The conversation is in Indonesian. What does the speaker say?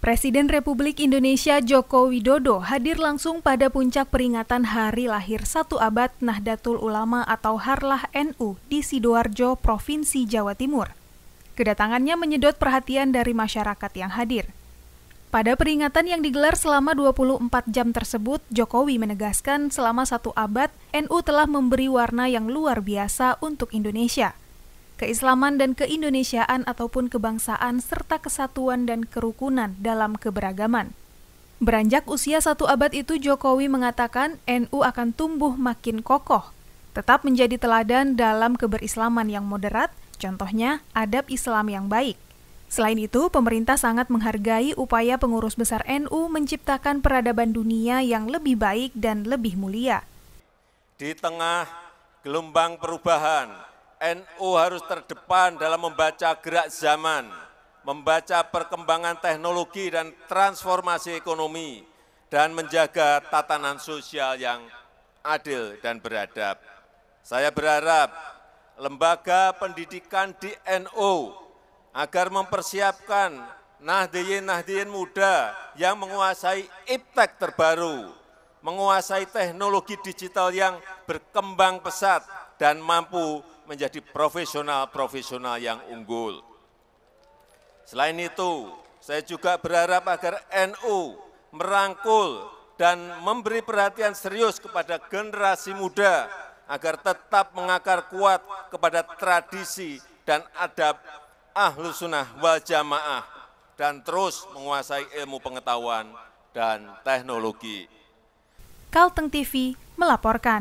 Presiden Republik Indonesia Joko Widodo hadir langsung pada puncak peringatan hari lahir satu abad Nahdlatul Ulama atau Harlah NU di Sidoarjo, Provinsi Jawa Timur. Kedatangannya menyedot perhatian dari masyarakat yang hadir. Pada peringatan yang digelar selama 24 jam tersebut, Jokowi menegaskan selama satu abad, NU telah memberi warna yang luar biasa untuk Indonesia – keislaman dan keindonesiaan ataupun kebangsaan serta kesatuan dan kerukunan dalam keberagaman. Beranjak usia satu abad itu Jokowi mengatakan NU akan tumbuh makin kokoh, tetap menjadi teladan dalam keberislaman yang moderat, contohnya adab Islam yang baik. Selain itu, pemerintah sangat menghargai upaya pengurus besar NU menciptakan peradaban dunia yang lebih baik dan lebih mulia. Di tengah gelombang perubahan NU harus terdepan dalam membaca gerak zaman, membaca perkembangan teknologi dan transformasi ekonomi, dan menjaga tatanan sosial yang adil dan beradab. Saya berharap lembaga pendidikan di NU agar mempersiapkan nahdiyin-nahdiyin muda yang menguasai iptek terbaru, menguasai teknologi digital yang berkembang pesat dan mampu menjadi profesional-profesional yang unggul. Selain itu, saya juga berharap agar NU merangkul dan memberi perhatian serius kepada generasi muda agar tetap mengakar kuat kepada tradisi dan adab ahlus sunnah wal jamaah dan terus menguasai ilmu pengetahuan dan teknologi. Kalteng TV melaporkan.